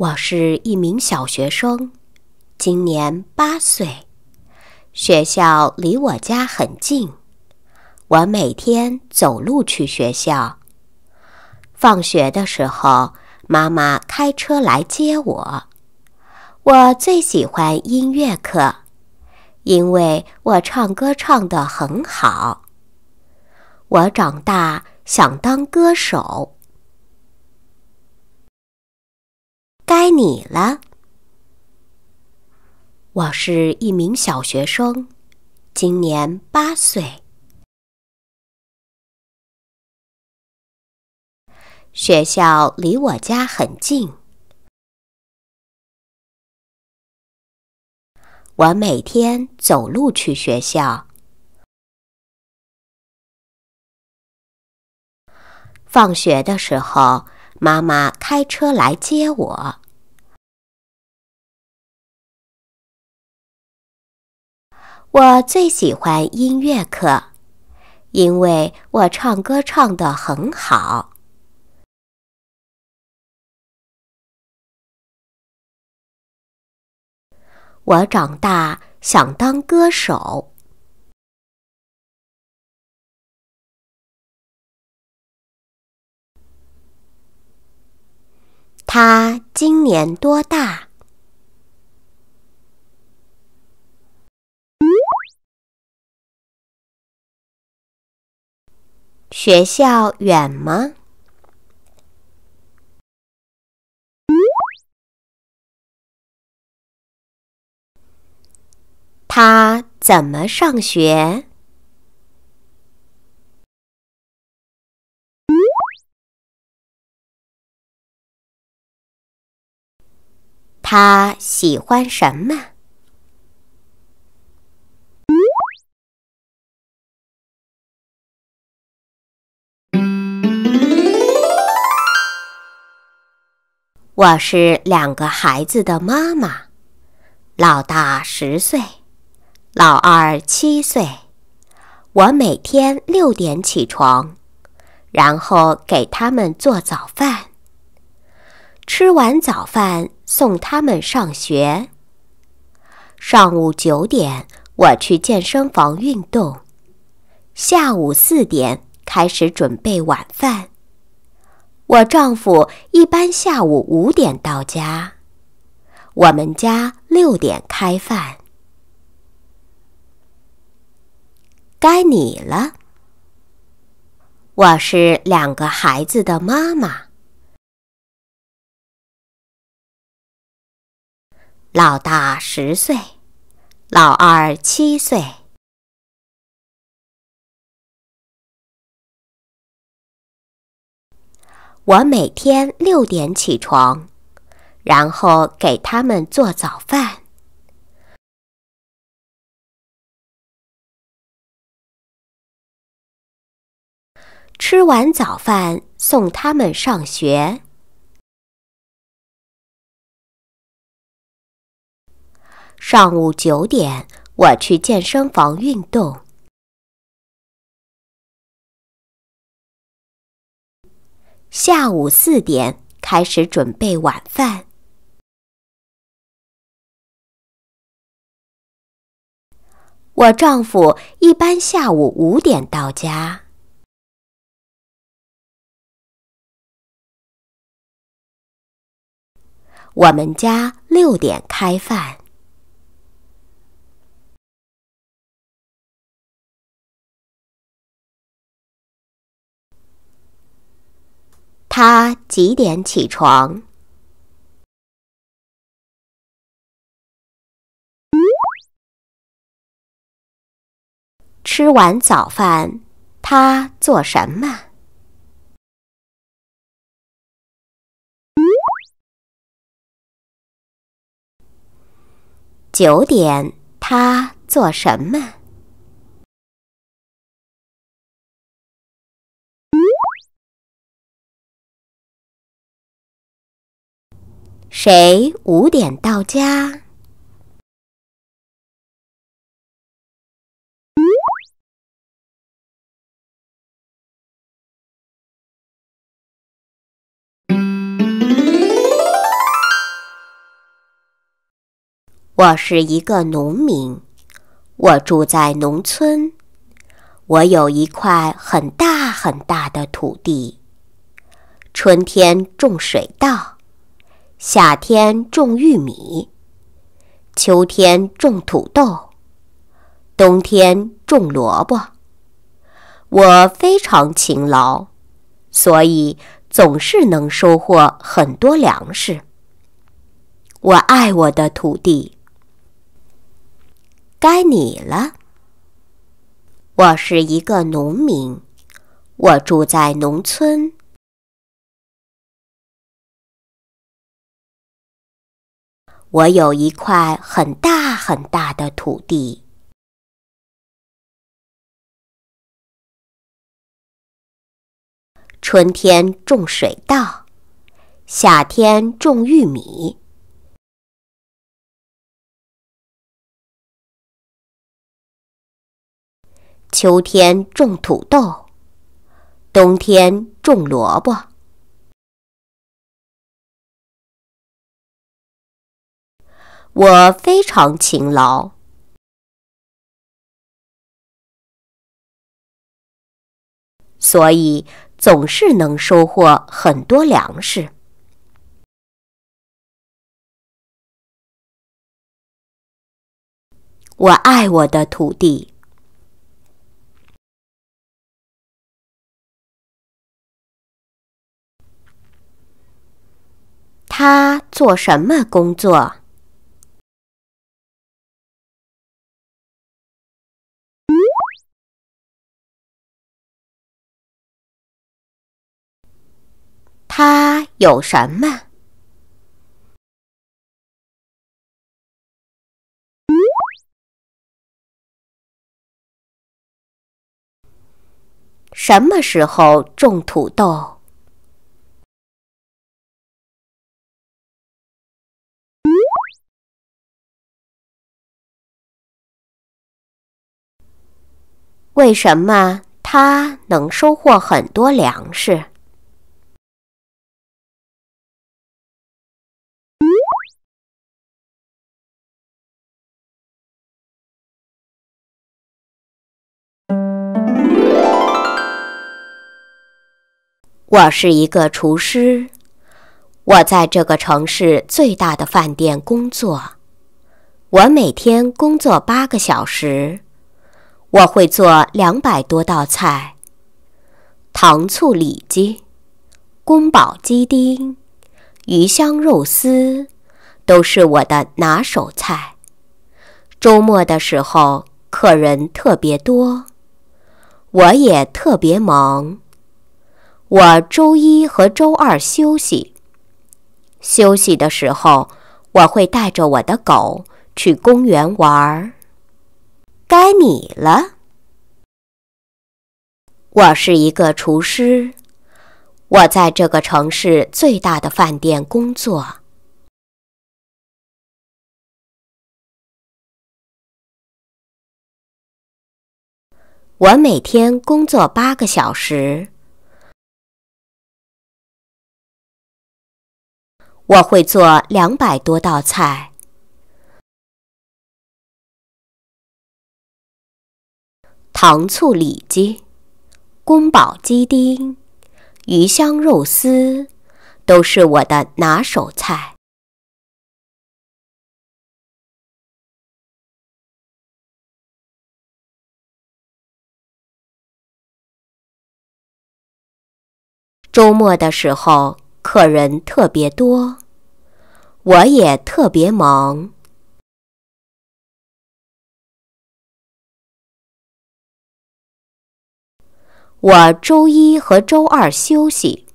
我是一名小学生，今年八岁。学校离我家很近，我每天走路去学校。放学的时候，妈妈开车来接我。我最喜欢音乐课，因为我唱歌唱的很好。我长大想当歌手。该你了。我是一名小学生，今年八岁。学校离我家很近，我每天走路去学校。放学的时候，妈妈开车来接我。我最喜欢音乐课，因为我唱歌唱得很好。我长大想当歌手。他今年多大？学校远吗？他怎么上学？他喜欢什么？我是两个孩子的妈妈，老大十岁，老二七岁。我每天六点起床，然后给他们做早饭。吃完早饭，送他们上学。上午九点，我去健身房运动。下午四点，开始准备晚饭。我丈夫一般下午五点到家，我们家六点开饭。该你了。我是两个孩子的妈妈，老大十岁，老二七岁。我每天六点起床，然后给他们做早饭。吃完早饭，送他们上学。上午九点，我去健身房运动。下午四点开始准备晚饭。我丈夫一般下午五点到家。我们家六点开饭。他几点起床？吃完早饭，他做什么？九点，他做什么？谁五点到家？我是一个农民，我住在农村，我有一块很大很大的土地，春天种水稻。夏天种玉米，秋天种土豆，冬天种萝卜。我非常勤劳，所以总是能收获很多粮食。我爱我的土地。该你了。我是一个农民，我住在农村。我有一块很大很大的土地，春天种水稻，夏天种玉米，秋天种土豆，冬天种萝卜。我非常勤劳，所以总是能收获很多粮食。我爱我的土地。他做什么工作？有什么？什么时候种土豆？为什么它能收获很多粮食？我是一个厨师，我在这个城市最大的饭店工作。我每天工作八个小时，我会做两百多道菜。糖醋里脊、宫保鸡丁、鱼香肉丝都是我的拿手菜。周末的时候，客人特别多，我也特别忙。我周一和周二休息。休息的时候，我会带着我的狗去公园玩儿。该你了。我是一个厨师，我在这个城市最大的饭店工作。我每天工作八个小时。我会做两百多道菜，糖醋里脊、宫保鸡丁、鱼香肉丝都是我的拿手菜。周末的时候。客人特别多，我也特别忙。我周一和周二休息，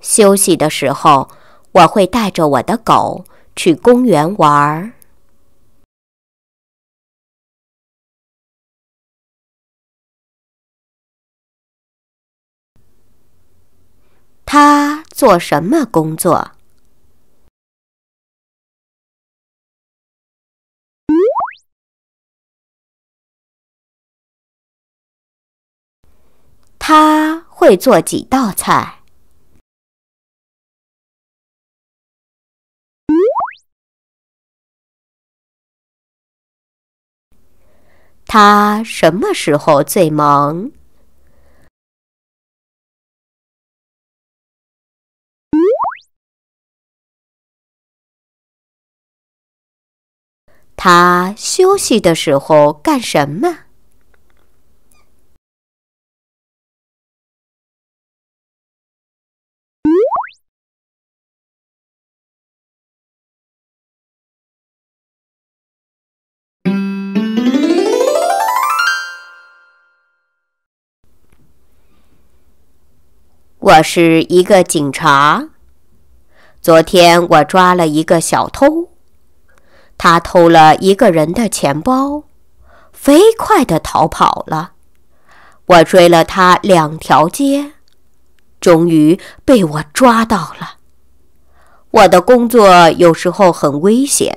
休息的时候我会带着我的狗去公园玩儿。他做什么工作？他会做几道菜？他什么时候最忙？他休息的时候干什么？我是一个警察。昨天我抓了一个小偷。他偷了一个人的钱包，飞快地逃跑了。我追了他两条街，终于被我抓到了。我的工作有时候很危险，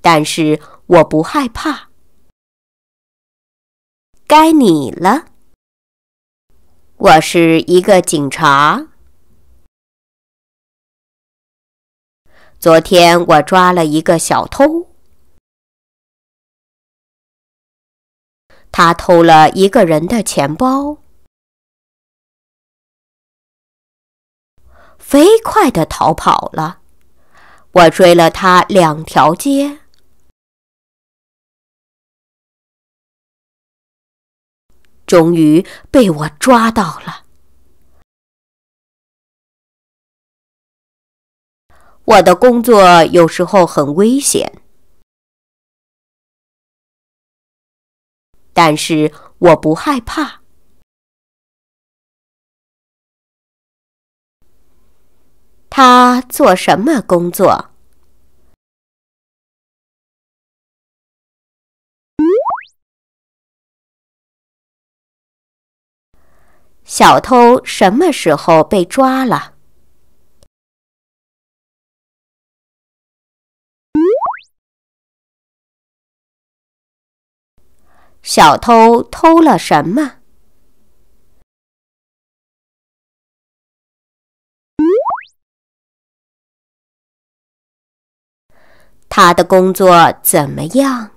但是我不害怕。该你了，我是一个警察。昨天我抓了一个小偷，他偷了一个人的钱包，飞快地逃跑了。我追了他两条街，终于被我抓到了。我的工作有时候很危险，但是我不害怕。他做什么工作？小偷什么时候被抓了？小偷偷了什么？他的工作怎么样？